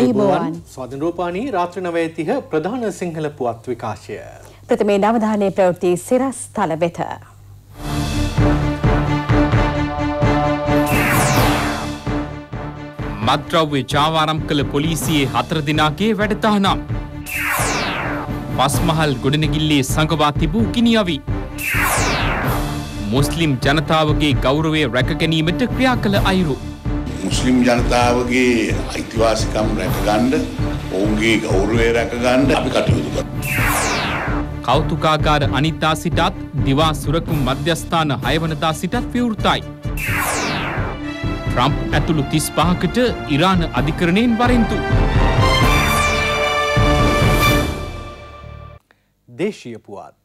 අයිබෝවන් ස්වාධන රූපානී රාත්‍ර නවයතිහ ප්‍රධාන සිංහල පුවත් විකාශය. ප්‍රථමේ නවධානය ප්‍රවෘති සිරස් තල වෙත. මත්ද්‍රව්‍ය ජාවාරම් කළ පොලිසියේ හතර දෙනාගේ වැඩතානම්. පස්මහල් ගොඩනගිල්ලේ සඟවා තිබූ ගිනිියවි. මුස්ලිම් ජනතාවගේ ගෞරවය රැකගැනීමට ක්‍රියා කළ අයිරු. මුස්ලිම් ජනතාවගේ අයිතිවාසිකම් රැකගණ්ඩ ඔවුන්ගේ ගෞරවය රැකගණ්ඩ අපි කටයුතු කර. කෞතුකාකාර අනිත්තා සිටත් දිවා සුරකුම් මධ්‍යස්ථාන හයවනතා සිටත් විවෘතයි. ට්‍රම්ප් ඇතුළු තිස් පහකට ඉරාණ අධිකරණයෙන් වරින්තු. දේශීය පුවත්.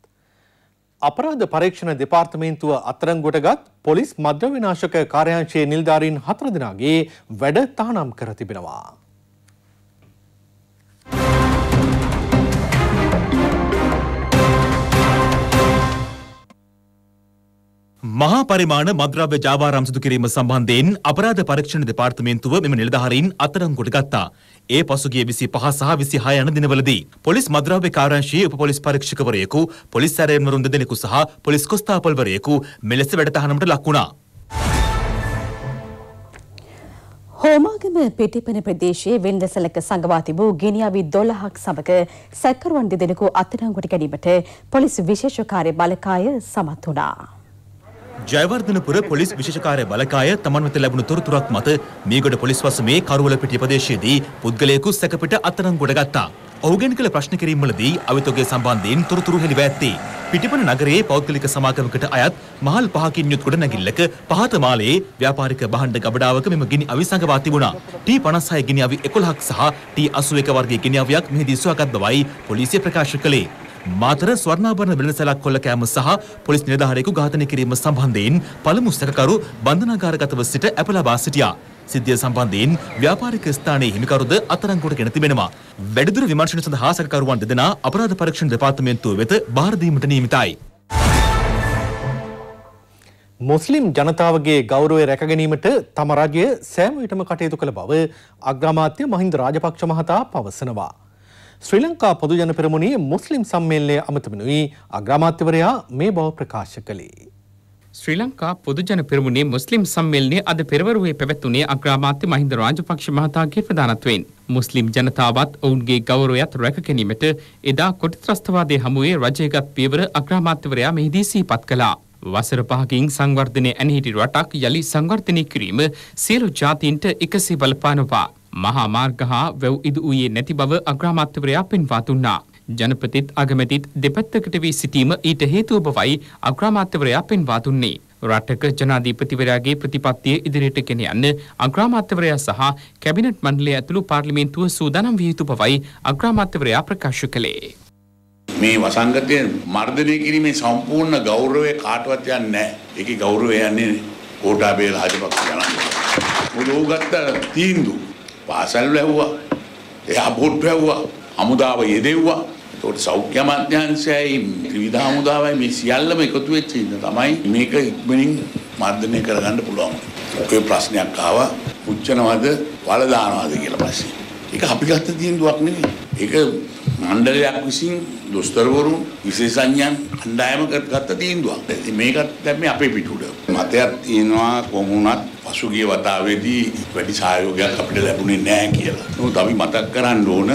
අපරාධ පරීක්ෂණ දෙපාර්තමේන්තුව අත්තරංගොටගත් පොලිස් මද්‍ර විනාශක කාර්යාංශයේ නිලධාරීන් හතර දෙනාගේ වැඩ තහනම් කර තිබෙනවා. මහා පරිමාණ මද්‍රව්‍ය ජාවාරම් සිදු කිරීම සම්බන්ධයෙන් අපරාධ පරීක්ෂණ දෙපාර්තමේන්තුව මෙම නිලධාරීන් අත්අඩංගුවට ගත්තා. ඒ පසුගිය 25 සහ 26 යන දිනවලදී පොලිස් මද්‍රව්‍ය කාර්යාංශයේ උප පොලිස් පරීක්ෂකවරයෙකු, පොලිස් සැරයන්වරුන් දෙදෙනෙකු සහ පොලිස් කොස්තාපල්වරයෙකු මෙලෙස වැඩතහනමට ලක් වුණා. හෝමාගම පිටිපන ප්‍රදේශයේ වෙන්දසලක සංගවා තිබූ ගිනියවි 12ක් සමග සැකරුවන් දෙදෙනෙකු අත්අඩංගුවට ගැනීමට පොලිස් විශේෂ කාර්ය බළකාය සමත් වුණා. ජයවර්ධනපුර පොලිස් විශේෂකාරය බලකාය තමන් වෙත ලැබුණු තොරතුරක් මත මීගොඩ පොලිස් වසමේ කරුවලපිටිය ප්‍රදේශයේදී පුද්ගලයෙකු සැකපිට අත්අඩංගුවට ගත්තා. ඔහුගෙන් කළ ප්‍රශ්න කිරීම්වලදී අවිතෝගේ සම්බන්ධයෙන් තොරතුරු හෙළිව ඇත්තේ. පිටිපන නගරයේ පෞද්ගලික සමාගමකට අයත් මහල් පහකින් යුත් ගොඩනැගිල්ලක පහත මාලයේ ව්‍යාපාරික භාණ්ඩ ගබඩාවක මෙම ගිනි අවි සංගවා තිබුණා. T56 ගිනි අවි 11ක් සහ T81 වර්ගයේ ගිනි අවියක් මෙහිදී සුවකත් බවයි පොලිසිය ප්‍රකාශ කළේ. මාතර ස්වර්ණාභරණ වෙළඳසැලක් කොල්ල කෑම සහ පොලිස් නිලධාරියෙකු ඝාතනය කිරීම සම්බන්ධයෙන් පළමු සැකකරු බන්ධනාගාරගතව සිට ඇප ලබා සිටියා. සිද්ධිය සම්බන්ධයෙන් ව්‍යාපාරික ස්ථානයේ හිමිකරුද අත්අඩංගුවට ගෙන තිබෙනවා. වැඩිදුර විමර්ශන සඳහා සැකකරුවන් දෙදෙනා අපරාධ පරීක්ෂණ දෙපාර්තමේන්තුව වෙත බාර දීමට නියමිතයි. මුස්ලිම් ජනතාවගේ ගෞරවය රැකගැනීමට තම රජය සෑම විටම කටයුතු කළ බව අග්‍රාමාත්‍ය මහින්ද රාජපක්ෂ මහතා පවසනවා. ශ්‍රී ලංකා පොදුජන පෙරමුණේ මුස්ලිම් සම්මේලනය අමතමිනුයි අග්‍රාමාත්‍යවරයා මේ බව ප්‍රකාශ කළේ. ශ්‍රී ලංකා පොදුජන පෙරමුණේ මුස්ලිම් සම්මේලනය අද පෙරවරුවේ පැවැත්වුණේ අග්‍රාමාත්‍ය මහින්ද රාජපක්ෂ මහතාගේ ප්‍රධානත්වයෙන්. මුස්ලිම් ජනතාවත් ඔවුන්ගේ ගෞරවයත් රැක ගැනීමට එදා කොටිත්‍රස්තවාදය හමුවේ රජයගත් පියවර අග්‍රාමාත්‍යවරයා මෙහිදී සිහිපත් කළා. වසර පහකින් සංවර්ධනය ඇනහිටි රටක් යළි සංවර්ධනය කිරීම සියලු ජාතීන්ට එකසේ බලපානවා. මහා මාර්ග හා වැව් ඉදි වූයේ නැති බව අග්‍රාමාත්‍යවරයා පෙන්වා දුන්නා. ජනපතිත් අගමැතිත් දෙපැත්තකට වී සිටීම ඊට හේතුව බවයි අග්‍රාමාත්‍යවරයා පෙන්වා දුන්නේ. රටක ජනාධිපතිවරයාගේ ප්‍රතිපත්තිය ඉදිරියට ගෙන යන්න අග්‍රාමාත්‍යවරයා සහ කැබිනට් මණ්ඩලය ඇතුළු පාර්ලිමේන්තුව සූදානම් විය යුතු බවයි අග්‍රාමාත්‍යවරයා ප්‍රකාශ කළේ. මේ වසංගතය මර්ධනය කිරීමේ සම්පූර්ණ ගෞරවය කාටවත් යන්නේ නැහැ. ඒකේ ගෞරවය යන්නේ කෝටාබේ රාජපක්ෂ යනවා. මොළෝගත්ත තීන්දුව පාසල් වැැව්වා එයා බොඩ් වැැව්වා හමුදාව යෙදෙව්වා තොට සෞඛ්‍ය මධ්‍යන්සයයි ත්‍රවිධා හමුදාවයි මේ සියල්ලම එකතු වෙච්ච ඉන්න තමයි මේක ඉක්මනින් මර්ධනය කරගන්න පුළුවන් ඔකේ ප්‍රශ්නයක් ආව පුච්චනවද වලදානවාද කියලා පස්සේ එක අපි ගත්ත තිීන්දුවක් නෙවේ එක මණ්ඩලයක් විසින් දොස්තරවරුන් විශේෂඥයන් කණ්ඩායම ගත්ත තීන්දුවක් මේකත් දැම අපේ පිටුට මතයක් තියෙනවා කොමුණත් පසුගිය වතාවේදී වැඩි සහයෝගයක් අපිට ලැබුණේ නැහැ කියලා. නමුත් අපි මතක් කරන්න ඕන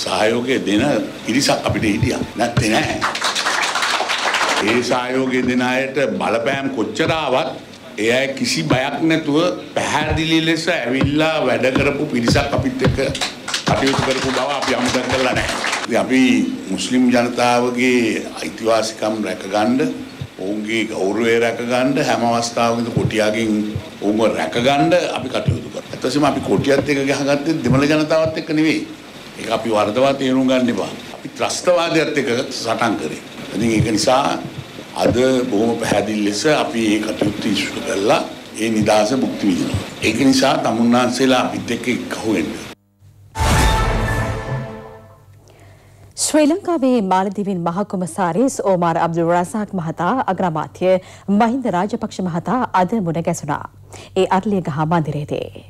සහයෝගය දෙන ඉරිසක් අපිට හිටියා. නැත්තේ නැහැ. ඒ සහයෝගය දෙන අයට බලපෑම් කොච්චර ආවත් ඒ අය කිසි බයක් නැතුව පැහැදිලි ලෙස ඇවිල්ලා වැඩ කරපු පිරිසක් අපිත් එක්ක කටයුතු කරපු බව අපි අමතක කරලා නැහැ. අපි මුස්ලිම් ජනතාවගේ අයිතිවාසිකම් රැකගන්න ඔවුන්ගේ ගෞරවය රැකගන්න හැම අවස්ථාවකද කොටියාගෙන් ඔවුම රැකගන්න අපි කටයුතු කරා. ඇත්තටම අපි කොටියත් එක්ක ගහගත්තේ දෙමළ ජනතාවත් එක්ක නෙවෙයි. ඒක අපි වර්ධවා තේරුම් ගන්න එපා. අපි ත්‍රස්තවාදයත් එක්ක සටන් කරේ. ඉතින් ඒක නිසා අද බොහොම පැහැදිලි ලෙස අපි මේ කටයුතු ඉෂ්ට කළා. ඒ නිදාස භුක්ති විඳිනවා. ඒක නිසා තමුන්නාන්සේලා අපිත් එක්ක එකහුවෙන්නේ. ශ්‍රී ලංකාවේ මාලදිවින් මහකොමසාරිස් ඕමාර් අබ්දුල් රසාක් මහතා අග්‍රාමාත්‍ය මහින්ද රාජපක්ෂ මහතා අද මුණ ගැසුණා. ඒ අර්ලියගහ මන්දිරයේදී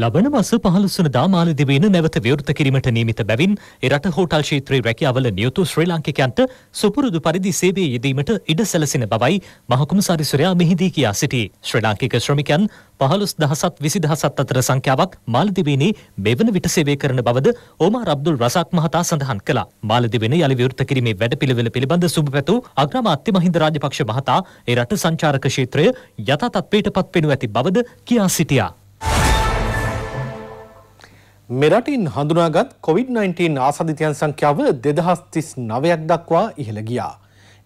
ලබන මස පහලුසනදා මාලදිවයින නැවත විවෘත කිරීමට නියමිත බැවින් එරට හෝටල් ශේත්‍රයේ රැකියාවල නියුතු ශ්‍රී ලාංකිකයන්ට සුපුරුදු පරිදි සේවයේ යෙදීමට ඉඩ සැලසෙන බවයි මහකුමසාරිස්වරයා මෙහිදී කියා සිටී. ශ්‍රී ලාංකික ශ්‍රමිකයන් පහලුස් දහසත් විසි දහසත් අතර සංඛ්‍යාවක් මාලදිවයිනේ මෙවන විට සේවය කරන බවද ඕමාර් අබ්දුල් රසාක් මහතා සඳහන් කළා. මාලදිවයින යළි විවෘත කිරීමේ වැඩපිළිවෙල පිළිබඳ සුබ පැතූ අග්‍රාමාත්‍ය මහින්ද රාජපක්ෂ මහතා එරට සංචාරක ක්ෂේත්‍රය යථා තත්ත්වයට පත් වෙනු ඇති බවද කියා සිටියා. මෙරටින් හඳුනාගත් කොවිD-19 ආසාධිතයන් සංඛ්‍යාව දෙදහස් තිස් නවයක් දක්වා ඉහළ ගියා.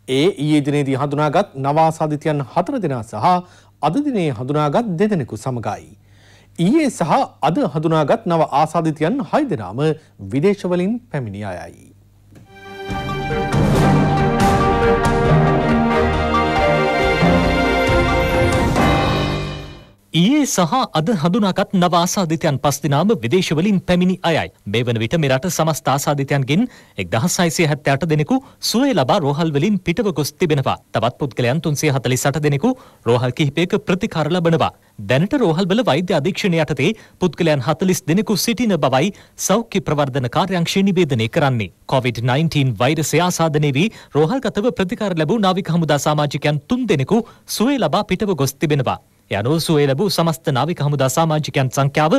ඒ ඊයේ දිනේදී හඳුනාගත් නව ආසාධිතයන් හතර දෙනා සහ අද දිනේ හඳුනාගත් දෙදෙනෙකු සමගයි. ඊයේ සහ අද හඳුනාගත් නව ආසාධිතයන් හය දෙනාම විදේශවලින් පැමිණි අයයි. ඊයේ සහ අද හඳුනාගත් නව ආසාධිතයන් පස් දිනාම විදේශවලින් පැමිණි අයයි. මේ වන විට මෙරට සමස්ත ආසාධිතයන්ගෙන් 1678 දෙනෙකු සුවය ලබා රෝහල් වලින් පිටව ගොස් තිබෙනවා. තවත් පුද්ගලයන් 348 දෙනෙකු රෝහල් කිහිපයක ප්‍රතිකාර ලබනවා. දැනට රෝහල් වල වෛද්‍ය අධීක්ෂණය යටතේ පුද්ගලයන් 40 දෙනෙකු සිටින බවයි සෞඛ්‍ය ප්‍රවර්ධන කාර්යාංශය නිවේදනය කරන්නේ. COVID-19 වෛරසය ආසාදනය වී රෝහල්ගතව ප්‍රතිකාර ලැබූ නාවික හමුදා සමාජිකයන් 3 දෙනෙකු සුවය ලබා පිටව ගොස් තිබෙනවා. යනු සුවේ ලැබූ සමස්ත නාවික හමුදා සාමාජිකයන් සංඛ්‍යාව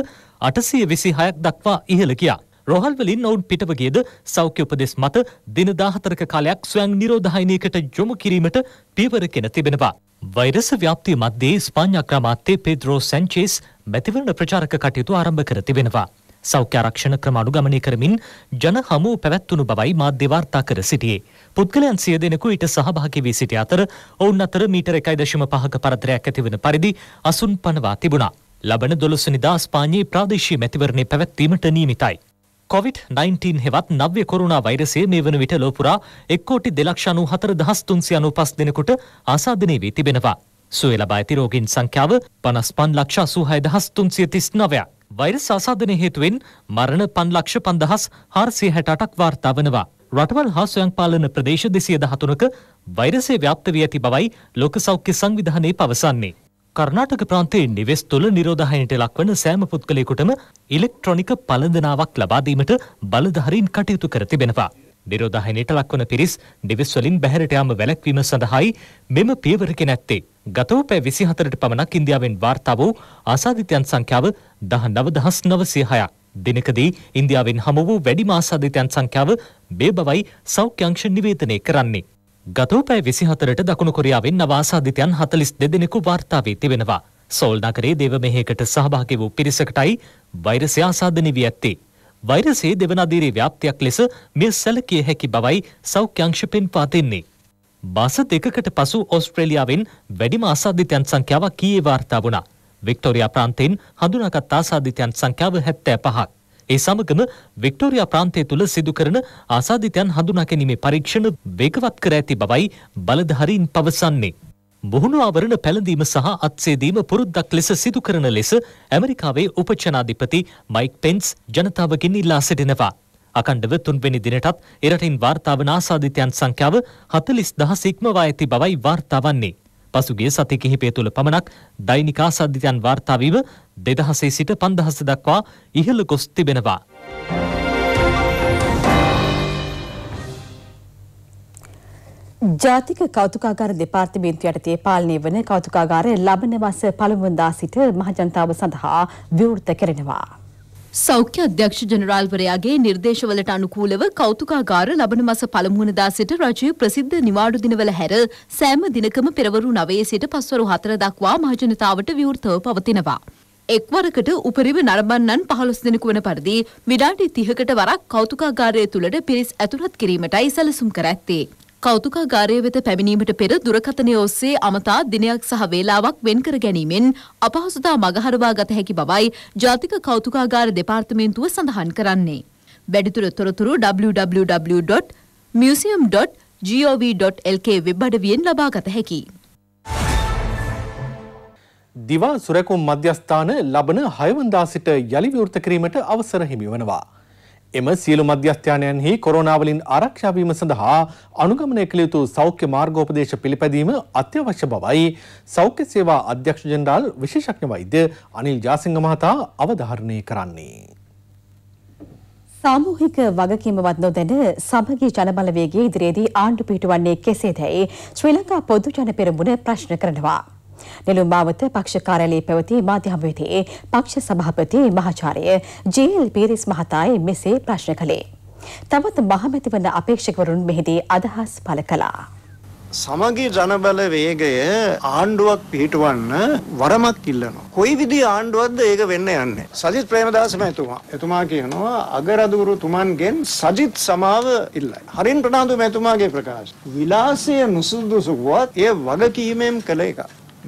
අටසය විසි හයක් දක්වා ඉහළ ගියා. රොහල් වලින් ඔවුන් පිටව ගියද සෞඛ්‍ය උපදෙස් මත දින 14ක කාලයක් ස්වයං නිරෝධායනයකට යොමු කිරීමට පියවරගෙන තිබෙනවා. වෛරස ව්‍යාප්තිය මැද්දේ ස්පාඤ්ඤ අග්‍රාමාත්‍ය පෙඩ්‍රෝ සැන්චේස් මැතිවරණ ප්‍රචාරක කටයුතු ආරම්භ කර තිබෙනවා. සෞඛ්‍යාරක්ෂණ ක්‍රම අනුගමනය කරමින් ජන හමුව පැවැත්වුණු බවයි මාධ්‍ය වාර්තා කර සිටියේ. පුද්ගලයන් සිය දෙනෙකු ඊට සහභාගී වී සිටි අතර ඔවුන් අතර මීටර එකයි දශම පහක පරතරයක් ඇතිවන පරිදි අසුන් පනවා තිබුණා. ලබන දොළොස්වනිදා ස්පාඤ්ඤයේ ප්‍රාදේශීය මැතිවරණය පැවැත්වීමට නියමිතයි. COVID-19 හෙවත් නව්‍ය කොරුණා වෛරසය මේ වන විට ලෝපුරා එක් කෝටි දෙලක්ෂ අනු හතර දහස් තුන්සිය අනුපස් දෙනෙකුට ආසාදනය වී තිබෙනවා. සුවය ලබා ඇති රෝගීන් සංඛ්‍යාව පනස් පන් ලක්ෂ අසූහය දහස් තුන්සිය තිස් නවයක්. වෛරස් ආසාධනය හේතුවෙන් මරණ පන්ලක්ෂ පන්දහස් හාරසිය හැටටක් වාර්තා වනවා. රටවල් හා සොයං පාලන ප්‍රදේශ දෙසිය දහතුනක වෛරසේ ව්‍යාප්ත වී ඇති බවයි ලෝක සෞඛ්‍ය සංවිධානයේ පවසන්නේ. කර්ණාටක ප්‍රාන්තයේ නිවෙස් තුළ නිරෝධහයනට ලක්වන සෑම පුද්ගලයෙකුටම ඉලෙක්ට්‍රොනික පලඳනාවක් ලබාදීමට බලධහරින් කටයුතු කර තිබෙනවා. නිරෝධහයනයට ලක්වන පිරිස් නිවෙස්වලින් බැහැරට යාම වැලැක්වීම සඳහායි මෙම පියවරක නැත්තේ. ගතව පැ විසි හතරට පමණක් ඉන්දියාවෙන් වාර්තා වූ ආසාධිතයන් සංඛ්‍යාව දහ නවදහස් නවසයහයක් දිනකදී ඉන්දියාවෙන් හම වූ වැඩිම ආසාධිතයන් සංඛ්‍යාව බේ බවයි සෞඛ්‍යංශ නිවේතනය කරන්නේ. ගතව පැ විසිහතරට දකුණු කොරියාවෙන් නවාසාධිතයන් හතලිස් දෙදෙනෙකු වාර්තාාවේ තිබෙනවා. සෝල් නගරේ දේව මෙහෙකට සහභාගි වූ පිරිසකටයි වෛරසය ආසාධන වී ඇත්තේ. වෛරසේ දෙවනදීරේ ව්‍යාප්තියක් ලෙස මෙ සැලකිය හැකි බවයි සෞඛ්‍යංශ පෙන් පාතින්නේ. බස දෙකකට පසු ඔස්ට්‍රේලියාවෙන් වැඩිම අසාධිතයන් සංඛ්‍යාවක් කීයේ වාර්තා වුණා. වික්ටෝරියා ප්‍රාන්තයෙන් හඳුනාගත් අසාධිතයන් සංඛ්‍යාව 75ක්. ඒ සමගම වික්ටෝරියා ප්‍රාන්තය තුළ සිදු කරන අසාධිතයන් හඳුනා ගැනීමේ පරීක්ෂණ වේගවත් කර ඇති බවයි බලධාරීන් පවසන්නේ. මුහුණු ආවරණ පැළඳීම සහ අත්සේදීම පුරුද්දක් ලෙස සිදු කරන ලෙස ඇමරිකාවේ උපචනාධිපති මයික් පෙන්ස් ජනතාවගෙන් ඉල්ලා සිටිනවා. අකණ්ඩව තුන්වෙනි දිනටත් එරටින් වාර්තා වන ආසාදිතයන් සංඛ්‍යාව 40000 ඉක්මවා ඇති බවයි වාර්තා වන්නේ. පසුගිය සති කිහිපය තුළ පමණක් දෛනික ආසාදිතයන් වාර්තා වීම 2000 සිට 5000 දක්වා ඉහළ ගොස් තිබෙනවා. ජාතික කෞතුකාගාර දෙපාර්තමේන්තු යටතේ පාලනය වන කෞතුකාගාරය ලබන වස පළමුවදා සිට මහජනතාව සඳහා විවෘත කරනවා. සෞඛ්‍ය අධ්‍යක්ෂ ජනරාල්වරයාගේ නිර්දේශවලට අනුකූලව කෞතුකාගාර ලබන මස පළමුවනදා සිට රජය ප්‍රසිද්ධ නිවාඩු දිනවල හැර සෑම දිනකම පෙරවරු නවයේ සිට පස්වරු හතර දක්වා මහජනතාවට විවෘතව පවතිනවා. එක්වරකට උපරිම නරඹන්නන් පහළොස් දෙනෙකු වන පරිදි විනාඩි තිහකට වරක් කෞතුකාගාරය තුළට පිරිස් ඇතුළත් කිරීමටයි සැලසුම් කර ඇත්තේ. කෞතුකාගාරය වෙත පැමිණීමට පෙර දුරකථනය ඔස්සේ අමතා දිනයක් සහ වේලාවක් වෙන්කර ගැනීමෙන් අපහසුතා මගහරවා ගත හැකි බවයි ජාතික කෞතුකාගාර දෙපාර්තමේන්තුව සඳහන් කරන්නේ. වැඩිතුර තොරතුරු www.museum.gov.lk වෙබ් අඩවියෙන් ලබා ගත හැකි. දිවා සුරැකුම් මධ්‍යස්ථාන ලබන හයවන්දා සිට යළි විවෘත කිරීමට අවසර හිමි වනවා. එම සියලු මධ්‍යස්ථානයන්හි කොරෝනාවලින් ආරක්ෂා වීම සඳහා අනුගමනය කළ යුතු සෞඛ්‍ය මාර්ගෝපදේශ පිළිපැදීම අත්‍යවශ්‍ය බවයි සෞඛ්‍ය සේවා අධ්‍යක්ෂ ජෙනරාල් විශේෂඥ වෛද්‍ය අනිල් ජාසිංහ මහතා අවධාරණය කරන්නේ. සාමූහික වගකීමවත් නොදැන සමගී ජනබලවේගයේ ඉදිරියේදී ආණ්ඩු පිටවන්නේ කෙසේදැයි ශ්‍රී ලංකා පොදු ජන පෙරමුණ ප්‍රශ්න කරනවා. නෙළුම්බාවත පක්ෂ කාර්යාලයේ පැවති මාධ්‍ය හමුවේදී පක්ෂ සභාපති මහාචාර්ය ජේ.එල්. පීරිස් මහතායි මෙසේ ප්‍රශ්න කළේ. තවත් මහමැතිවන අපේක්ෂකවරුන් මෙහිදී අදහස් පළ කළා. සමගි ජනබල වේගය ආණ්ඩුවක් පිහිටවන්න වරමක් ඉල්ලනවා. කොයි විදි ආණ්ඩුවක්ද ඒක වෙන්න යන්නේ. සජිත් ප්‍රේමදාස මැතුමා. එතුමා කියනවා අගරදුරු තුමන්ගෙන් සජිත් සමාව ඉල්ලයි. හරින් ප්‍රනාන්දු මැතුමාගේ ප්‍රකාශ. විලාසය නුසුදුසු වුවත් ඒ වගකීමෙන් කළ එකක්.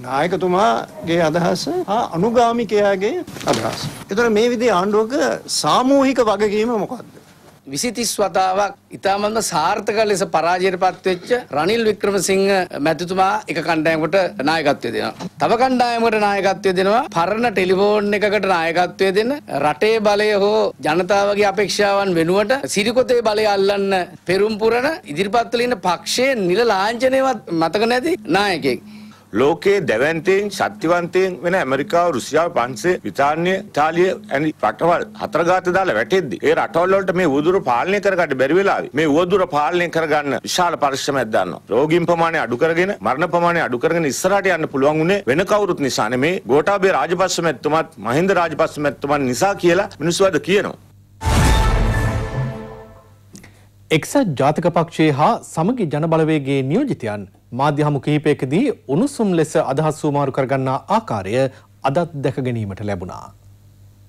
නායකතුමාගේ අදහස හා අනුගාමිකයාගේ අදහස. එතොට මේ විදි ආණ්ඩුවක සාමූහික වගකීම මොකක්ද. විසිතිස් වතාවක් ඉතාමත්ම සාර්ථක ලෙස පරාජයට පත්වෙච්ච රනිල් වික්‍රමසිංහ මැතිතුමා එක කණ්ඩායමකට නායකත්වය දෙනවා. තව කණ්ඩායමකට නායකත්වය දෙනවා පරණ ටෙලිෆෝන් එකකට නායකත්වය දෙන රටේ බලය හෝ ජනතාවගේ අපේක්ෂාවන් වෙනුවට සිරිකොතේ බලය අල්ලන්න පෙරම්පුරණ ඉදිරිපත්වල ඉන්න පක්ෂයේ නිල ලාංඡනයවත් මතක නැති නායකයෙක්. ලෝකයේ දැවැන්තයෙන් ශක්තිවන්තයෙන් වෙන ඇමරිකාව රුසියාව පන්සේ විතාානය ඉතාලිය ඇනි රටවල් හතරගාත දාලා වැටෙද්දි. ඒ රටවල්ලට මේ වදුර පාලනය කරකට බැරිවෙලාව මේ වදුර පාලනය කරගන්න විශාල පරිශ්‍රම ඇදන්න. රෝගීම් පමාණය අඩුකරගෙන මරණ පමාණය අඩුකරගෙන ඉස්සරට යන්න පුළුවන් වුණේ වෙන කවරුත් නිසාන මේ ගෝටාබේ රාජපස්ස මැත්තුමත් මහින්ද රාජපස්ස මැත්තුමන් නිසා කියලා මිනිස්වාද කියනවා. එක්සත් ජාතික පක්ෂයේ හා සමගි ජනබලවේගේ නියෝජිතයන් මාධ්‍ය හමු කිහිපයකදී උණුසුම් ලෙස අදහස් වූමාරු කරගන්නා ආකාරය අදත් දැක ගැනීමට ලැබුණා.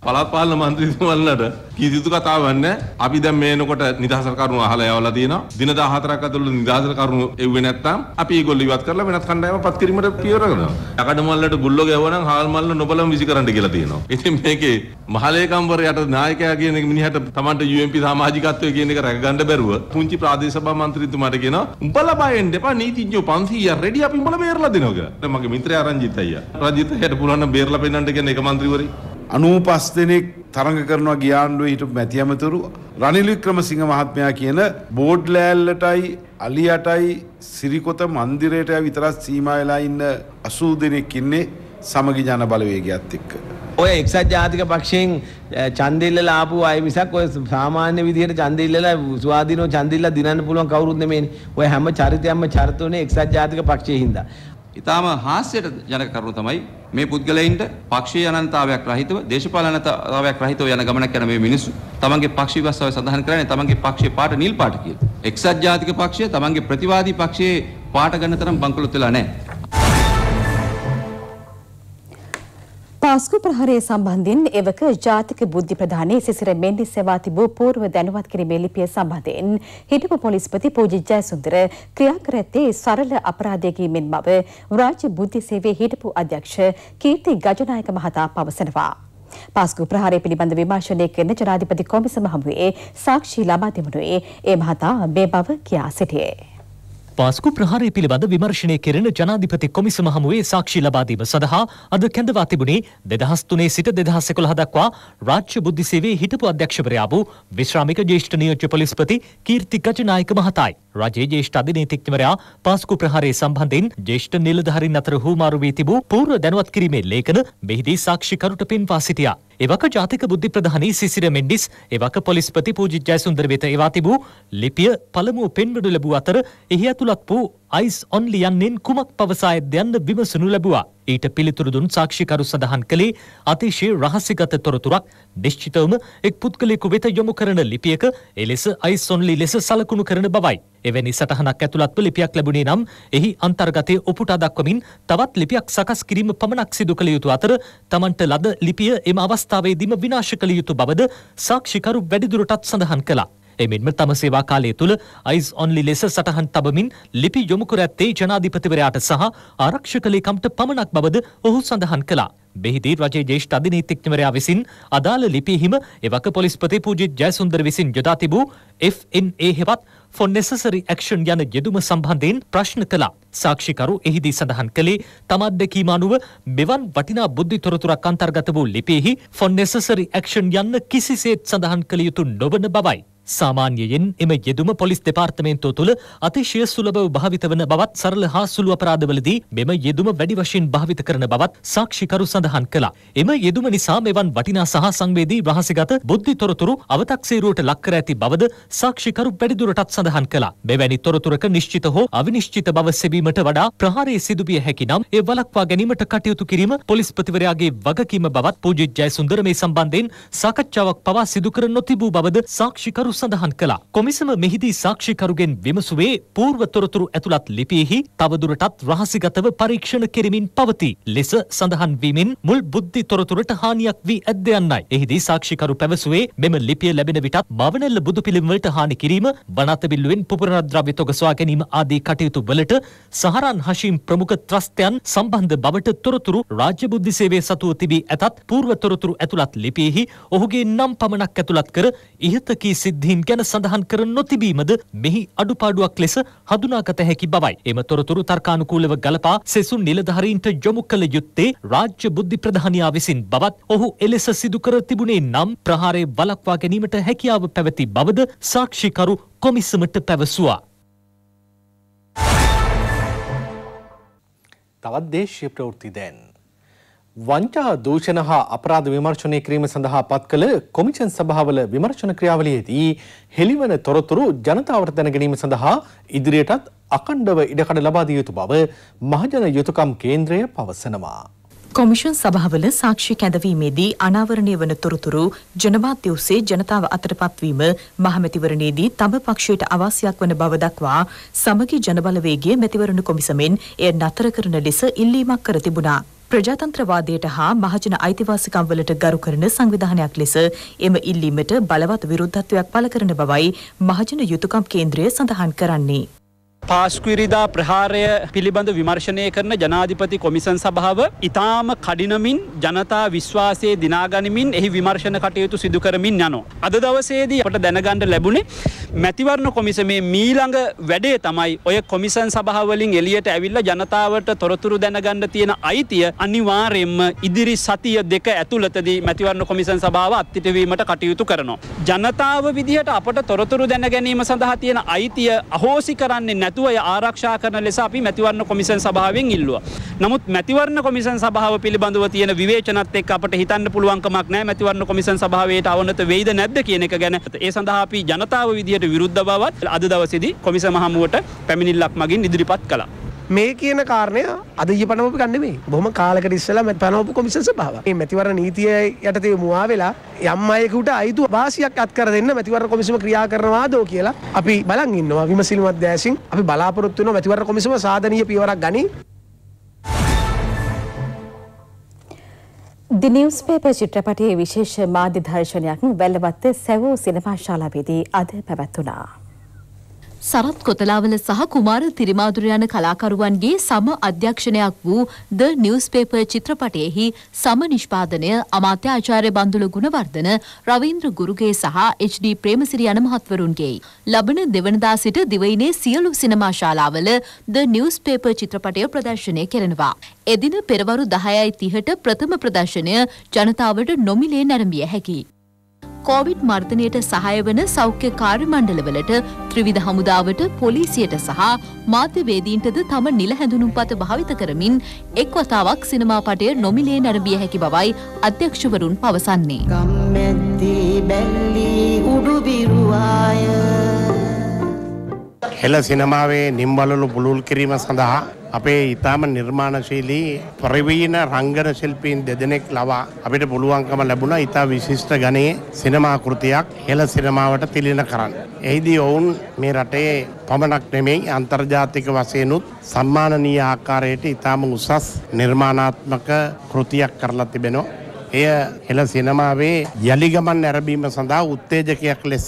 පළාත්පාලන මන්ත්‍රීතුමන්ලට කිසිදු කතාවක් නැහැ. අපි දැන් මේනකොට නිදහසට කරුණු අහලා යවලා තියෙනවා. දින 14ක් ඇතුළත නිදහසට කරුණු එව්වේ නැත්නම් අපි ඒගොල්ලෝ ඉවත් කරලා වෙනත් කණ්ඩායමක්පත් කිරීමට පියවර ගන්නවා. යකඩ මල්ලට බුල්ලෝ ගැවුවනම් හාල් මල්ල නොබලම විසි කරන්න කියලා තියෙනවා. ඉතින් මේකේ මහලේකම්වරයාට නායකයා කියන මිනිහට Tamanට UMP සමාජිකත්වය කියන එක රැකගන්න බැරුව පුංචි ප්‍රාදේශ සභා මන්ත්‍රීතුමාට කියනවා උඹලා බයෙන් එපා නීතිඥයෝ 500ක් රෙඩි අපි උඹලා බේරලා දෙනවා කියලා. මගේ මිත්‍රයා රංජිත් අයියා. රංජිත් අයියාට පුළුවන් නම් බේරලා පෙන්නන්න කියන එක මන්ත්‍රීවරේ අනූපස් දෙනෙක් තරඟ කරනවා ගියාන්ඩුව හිටු මැති ඇමතුරු රනිලික්‍රම සිංහ මහත්මයා කියන බෝඩ් ලෑල්ලටයි අලියටයි සිරිකොත මන්දිරයට විතරත් සීමවෙලා ඉන්න අසූ දෙනෙක් ඉන්නේ සමගි ජන බලවේගයක්ත් එක්ක. ඔය එක්සත් ජාතික පක්ෂයෙන් චන්දිල්ල ආපු අය මිසක් ඔය සාමාන්‍ය විදිහට චන්දිල්ලලා ස්වාධීනව චන්දිල්ල දිනන්න පුළුවන් කවුරුත් නෙමෙයිනේ. ඔය හැම චරිතයක්ම චරිත උනේ එක්සත් ජාතික පක්ෂයේ හින්දා. ඉතාම හාස්‍යයට ජනක කරුණු තමයි මේ පුද්ගලයින්ට පක්ෂීය අනන්තතාවයක් රහිතව දේශපාලනතාවයක් රහිතව යන ගමනක් යන මේ මිනිස්සු තමන්ගේ පක්ෂී වස්සාව සඳහන් කරන්නේ තමන්ගේ පක්ෂයේ පාට නිල් පාට කියලා. එක්සත් ජාතික පක්ෂය තමන්ගේ ප්‍රතිවාදී පක්ෂයේ පාට ගන්න තරම් බංකොලොත් වෙලා නැහැ. පාස්කු ප්‍රහාරය සම්බන්ධයෙන් එවක ජාතික බුද්ධි ප්‍රධානයේ සිසිර මෙන්ඩි සෙවා තිබූ පූර්ව දැනුවත් කිරීමේ ලිපිය සම්බන්ධයෙන් හිටපු පොලිස්පති පූජි ජයසුන්දර ක්‍රියා කර ඇත්තේ සරල අපරාධයකින් මෙන් බව රාජ්‍ය බුද්ධි සේවයේ හිටපු අධ්‍යක්ෂ කීර්ති ගජනායක මහතා පවසනවා. පාස්කු ප්‍රහාරය පිළිබඳ විමර්ශනය කරන ජනාධිපති කොමිසම හමුවේ සාක්ෂි ලබා තිබුණේ ඒ මහතා මේ බව කියා සිටියේ. පාස්කු ප්‍රහාරය පිළිබඳ විමර්ශනය කෙරෙන ජනාධිපති කොමිසම හමුවේ සාක්ෂි ලබාදීම සඳහා අද කැඳවා තිබුණේ දෙදහස් තුනේ සිට දෙදහස් එකොළහ දක්වා රාජ්‍ය බුද්ධි සේවේ හිටපු අධ්‍යක්ෂවරයා වූ විශ්‍රාමික ජේෂ්ඨ නියෝජ්‍ය පොලිස්පති කීර්ති ගජනායක මහතායි. රජයේ ජේෂ්ඨ අධිනීතිඥවරයා පාස්කු ප්‍රහාරය සම්බන්ධයෙන් ජේෂ්ඨ නිලධාරීන් අතර හුවමාරු වී තිබූ පූර්ව දැනුවත් කිරීමේ ලේඛන මෙහිදී සාක්ෂිකරුට පෙන්වා සිටියා. එවක ජාතික බුද්ධි ප්‍රධානී සිසිර මෙන්ඩිස් එවක පොලිස්පති පූජිත් ජයසුන්දර වෙත එවා තිබූ ලිපිය පළමුව පෙන්වනු ලැබූ අතර එහි ඇතු ඇතුළත් වූ අයිස් ඔන්ලි යන්නෙන් කුමක් පවසායද යන්න විමසනු ලැබුවා. ඊට පිළිතුරු දුන් සාක්ෂිකරු සඳහන් කළේ අතිශය රහසිගත තොරතුරක් නිශ්චිතවම එක් පුද්ගලයෙකු වෙත යොමු කරන ලිපියක එලෙස අයිස් ඔන්ලි ලෙස සලකුණු කරන බවයි. එවැනි සටහනක් ඇතුළත්ව ලිපියක් ලැබුණේ නම් එහි අන්තර්ගතය ඔපුටා දක්වමින් තවත් ලිපියක් සකස් කිරීම පමණක් සිදු කළ යුතු අතර තමන්ට ලද ලිපිය එම අවස්ථාවේදීම විනාශ කළ යුතු බවද සාක්ෂිකරු වැඩිදුරටත් සඳහන් කළා. එමෙන්ම තම සේවා කාලය තුළ අයිස් ඔන්ලි ලෙස සටහන් තබමින් ලිපි යොමු කර ඇත්තේ ජනාධිපතිවරයාට සහ ආරක්ෂක ලේකම්ට පමණක් බවද ඔහු සඳහන් කළා. බෙහිදී රජයේ ජේෂ්ඨ අධිනීතිඥවරයා විසින් අදාළ ලිපියෙහිම එවක පොලිස්පති පූජිත් ජයසුන්දර විසින් යොදා තිබූ FNA හෙවත් for necessary action යන යෙදුම සම්බන්ධයෙන් ප්‍රශ්න කළා. සාක්ෂිකරු එහිදී සඳහන් කළේ තම අත්දැකීම අනුව මෙවන් වටිනා බුද්ධි තොරතුරක් අන්තර්ගත වූ ලිපියෙහි for necessary action යන්න කිසිසේත් සඳහන් කළ යුතු නොවන බවයි. සාමාන්‍යයෙන් එම යෙදුම පොලිස් දෙපාර්තමේන්තුව තුළ අතිශය සුලභව භාවිත වන බවත් සරල හා සුළු අපරාධවලදී මෙම යෙදුම වැඩි වශයෙන් භාවිත කරන බවත් සාක්ෂිකරු සඳහන් කළා. එම යෙදුම නිසා මෙවන් වටිනා සහ සංවේදී රහසිගත බුද්ධි තොරතුරු අවතක්සේරුවට ලක් කර ඇති බවද සාක්ෂිකරු වැඩිදුරටත් සඳහන් කළා. මෙවැනි තොරතුරක නිශ්චිත හෝ අවිනිශ්චිත බව සෙවීමට වඩා ප්‍රහාරයේ සිදුවිය හැකි නම් ඒ වළක්වා ගැනීමට කටයුතු කිරීම පොලිස්පතිවරයාගේ වගකීම බවත් පූජිත් ජයසුන්දර මේ සම්බන්ධයෙන් සාකච්ඡාවක් පවා සිදු කර නොතිබූ බවද සාක්ෂිකරු තොරතුරු සඳහන් කළා. කොමිසම මෙහිදී සාක්ෂිකරුගෙන් විමසුවේ පූර්ව තොරතුරු ඇතුළත් ලිපියෙහි තවදුරටත් රහසිගතව පරීක්ෂණ කෙරමින් පවතී. ලෙස සඳහන් වීමෙන් මුල් බුද්ධි තොරතුරට හානියක් වී ඇද්ද යන්නයි. එහිදී සාක්ෂිකරු පැවසුවේ මෙම ලිපිය ලැබෙන විටත් බවනැල්ල බුදු පිළිම වලට හානි කිරීම, වනත බිල්ලුවෙන් පුපුරන ද්‍රව්‍ය තොග සොයා ගැනීම ආදී කටයුතු වලට සහරන් හෂීම් ප්‍රමුඛ ත්‍රස්තයන් සම්බන්ධ බවට තොරතුරු රාජ්‍ය බුද්ධි සේවය සතුව තිබී ඇතත් පූර්ව තොරතුරු ඇතුළත් ලිපියෙහි ඔහුගේ නම් පමණක් ඇතුළත් කර ඉහත කී සිද්ධ පැවැත්දීම් ගැන සඳහන් කර නොතිබීමද මෙහි අඩුපාඩුවක් ලෙස හඳුනාගත හැකි බවයි. එම තොරතුරු තර්කානුකූලව ගලපා සෙසුන් නිලධාරීන්ට යොමු කළ යුත්තේ රාජ්‍ය බුද්ධි ප්‍රධානියා විසින් බවත් ඔහු එලෙස සිදුකර තිබුණේ නම් ප්‍රහාරය වලක්වා ගැනීමට හැකියාව පැවති බවද සාක්ෂිකරු කොමිසමට පැවසුවා. තවත් දේශ්‍ය ප්‍රවෘත්ති දැන්. වංචා දූෂණ හා අපරාධ විමර්ශනය කිරීම සඳහා පත් කළ කොමිෂන් සභාවල විමර්ශන ක්‍රියාවලියේදී හෙළිවන තොරතුරු ජනතාවට දැන ගැනීම සඳහා ඉදිරියටත් අකණ්ඩව ඉඩකඩ ලබා දිය යුතු බව මහජන යුතුකම් කේන්ද්‍රය පවසනවා. කොමිෂන් සභාවල සාක්ෂි කැඳවීමේදී අනාවරණය වන තොරතුරු ජනමාත්‍ය ඔස්සේ ජනතාව අතට පත්වීම මහමැතිවරණයේදී තම පක්ෂයට අවාසියක් වන බව දක්වා සමගි ජනබලවේගයේ මැතිවරණ කොමිසමෙන් එය නතර කරන ලෙස ඉල්ලීමක් කර තිබුණා. ප්‍රජාතන්ත්‍රවාදයට හා මහජන අයිතිවාසිකම් වලට ගරු කරන සංවිධානයක් ලෙස එම ඉල්ලීමට බලවත් විරුද්ධත්වයක් පළ කරන බවයි මහජන යුතුයකම් කේන්ද්‍රය සඳහන් කරන්නේ. පාස්ක්විරිදා ප්‍රහාරය පිළිබඳ විමර්ශනය කරන ජනාධිපති කොමිසන් සභාව ඉතාම කඩිනමින් ජනතා විශ්වාසයේ දිනාගනිමින් එහි විමර්ශන කටයුතු සිදුකරමින් යනෝ. අද දවසේදී අපට දැනගණ්ඩ ලැබුණේ මැතිවරණ කොමිසමේ මීළඟ වැඩේ තමයි ඔය කොමිසන් සභාවලින් එලියට ඇවිල්ල ජනතාවට තොරතුරු දැනගණ්ඩ තියෙන අයිතිය අනිවාරයෙන්ම ඉදිරි සතිය දෙක ඇතුළතදී මැතිවරණ කොමිසන් සභාව අත්තිටවීමට කටයුතු කරනවා. ජනතාව විදිහට අපට තොරතුරු දැනගැනීම සඳහා තියෙන අයිතිය අහෝසි කරන්නේ නැ නැතුව ආරක්ෂා කරන ලෙස අපි මැතිවරණ කොමිසන් සභාවෙන් ඉල්ලුවා. නමුත් මැතිවරණ කොමිසන් සභාව පිළිබඳව තියෙන විවේචනත් එක්ක අපට හිතන්න පුළුවන්කමක් නැහැ මැතිවරණ කොමිසන් සභාවයට අවනත වෙයිද නැද්ද කියන එක ගැන. ඒ සඳහා අපි ජනතාව විදියට විරුද්ධ බවත් අද දවසේදී කොමිස මහමුවට පැමිණිල්ලක් මගින් ඉදිරිපත් කළා. මේ කියන කාරණය අද පනප කන්නෙේ බොම කාලකට ඉස්සලම පැනවපු කොමිස සභාව මැතිවර නීතිය යටතේ මවා වෙලා යම් අයකුට අයිතු වාසියක් අත්කර දෙන්න මැතිවර කොමිසම ක්‍රියා කරනවා දෝ කියලා අපි බලන් ඉන්නවා විමසිල්මත් දෑසින් අපි බලාපොරොත්තුන මැතිවර කොමිසම සාධනය පිවරක් ගනී දි නිවස්පේප චිත්‍රපටයේ විශේෂ මාධ්‍ය දර්ශනයක් වැල්ලවත්ත සැවෝ සිනමා ශාලාවේදී අද පැවැත්වනා. සරත් කොතලාවල සහ කුමාර තිරිමාදුර යන කලාකරුවන්ගේ සම අධ්‍යක්ෂණයක් වූ ද නිවස්පේපර් චිත්‍රපටයෙහි සම නිෂ්පාදනය අමාත්‍ය ආචාර්ය බන්දුල ගුණවර්ධන රවීන්ද්‍ර ගුරුගේ සහ එච්.ඩී. ප්‍රේමසිරි යන මහත්වරුන්ගේයි. ලබන දෙවනදා සිට දිවයිනේ සියලු සිනමා ශාලාවල ද නිවස්පේපර් චිත්‍රපටය ප්‍රදර්ශනය කෙරෙනවා. එදින පෙරවරු 10:30ට ප්‍රථම ප්‍රදර්ශනය ජනතාවට නොමිලේ නැරඹිය හැකියි. කෝවිඩ් මර්ධනයට සහය වන සෞඛ්‍ය කාර්ය මණ්ඩලවලට ත්‍රිවිධ හමුදාවට පොලිසියට සහ මාධ්‍යවේදීන්ටද තම නිල හැඳුනුම්පත භාවිත කරමින් එක් වතාවක් සිනමා පටය නොමිලේ නැරඹිය හැකි බවයි අධ්‍යක්ෂවරුන් පවසන්නේ. ගම්මැද්දී බැල්ලී උඩුබිරුවාය හෙළ සිනමාවේ නිම්වලලු පුළුල් කිරීම සඳහා අපේ ඉතාම නිර්මාණශීලී ප්‍රවීණ රංගන ශිල්පීන් දෙදෙනෙක් ලවා අපිට පුළුවන්කම ලැබුණා ඉතා විශිෂ්ට ගණයේ සිනමා කෘතියක් හෙළ සිනමාවට තිලින කරන්න. එහිදී ඔවුන් මේ රටේ පමණක් නෙමෙයි අන්තර්ජාතික වශයෙන්ුත් සම්මානනීය ආකාරයට ඉතාම උසස් නිර්මාණාත්මක කෘතියක් කරලා තිබෙනවා. එය හෙළ සිනමාවේ යළිගමන් නැරඹීම සඳහා උත්තේජකයක් ලෙස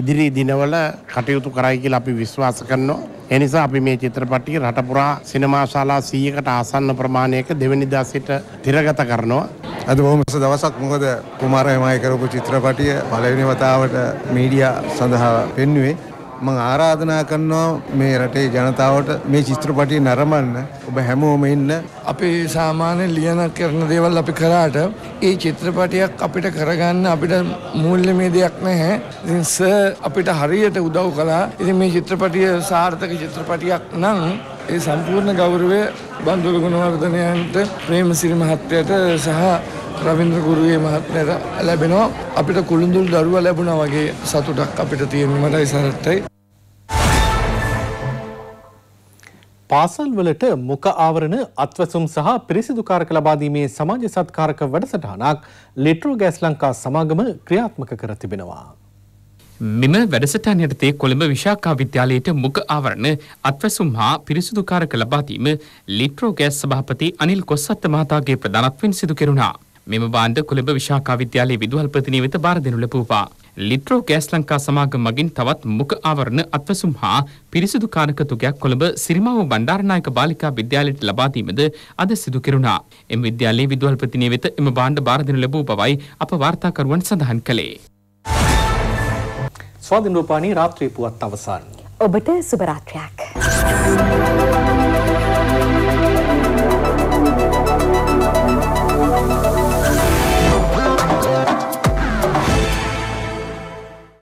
ඉදිරි දිනවල කටයුතු කරයි කියලා අපි විශ්වාස කරනවා. ඒ නිසා අපි මේ චිත්‍රපටිය රටපුරා සිනමා ශාලා 100කට ආසන්න ප්‍රමාණයක දෙවනිදා සිට තිරගත කරනවා. අද බොහොම දවසක් මොකද කුමාර හේමයි කරපු චිත්‍රපටිය පළවෙනි වතාවට මීඩියා සඳහා පෙන්වුවේ මම ආරාධනා කරනවා මේ රටේ ජනතාවට මේ චිත්‍රපටිය නරඹන්න ඔබ හැමෝම ඉන්න අපේ සාමාන්‍ය ලියන කරන දේවල් අපි කරාට ඒ චිත්‍රපටියක් අපිට කරගන්න අපිට මූල්‍යමය දෙයක් නැහැ ඉතින් සර් අපිට හරියට උදව් කළා ඉතින් මේ චිත්‍රපටිය සාර්ථක චිත්‍රපටියක් නම් ඒ සම්පූර්ණ ගෞරවය බන්දුල ගුණවර්ධනයන්ට ප්‍රේමසිරි මහත්තයට සහ රවින්ද්‍ර ගුරුගේ මහත්මයට ලැබෙනවා අපිට කුළුඳුල් දරුවා ලැබුණා වගේ සතුටක් අපිට තියෙන මට ඉසරට්ටයි පාසල් වලට මුඛ ආවරණ අත්වසුම් සහ පිරිසිදු කාරක ලබා දීමේ සමාජ සත්කාරක වැඩසටහනක් ලිට්‍රෝ ගෑස් ලංකා සමාගම ක්‍රියාත්මක කර තිබෙනවා. මෙම වැඩසටහන යටතේ කොළඹ විශාකා විද්‍යාලයට මුඛ ආවරණ අත්වසුම් හා පිරිසිදු කාරක ලබා දීම ලිට්‍රෝ ගෑස් සභාපති අනිල් කොස්සත් මහතාගේ ප්‍රධානත්වයෙන් සිදු කෙරුණා. මෙම බාණ්ඩ කොළඹ විශාකා විද්‍යාලයේ විදුහල්පතිනිය වෙත බාර දෙනු ලැබුවා. ලිට්‍රෝ ගෑස් ලංකා සමාගම මගින් තවත් මුඛ ආවරණ අත්වසුම් හා පිරිසිදු කාරක තුගයක් කොළඹ සිරිමාව බණ්ඩාරනායක බාලිකා විද්‍යාලයට ලබා දීමද අද සිදු කෙරුණා. එම විද්‍යාලයේ විදුහල්පතිනිය වෙත එම බාණ්ඩ බාර දෙනු ලැබූ බවයි අප වාර්තාකරුවන් සඳහන් කළේ. ස්වාධින් රූපානී රාත්‍රී පුවත් අවසන්. ඔබට සුබරාත්‍රයක්.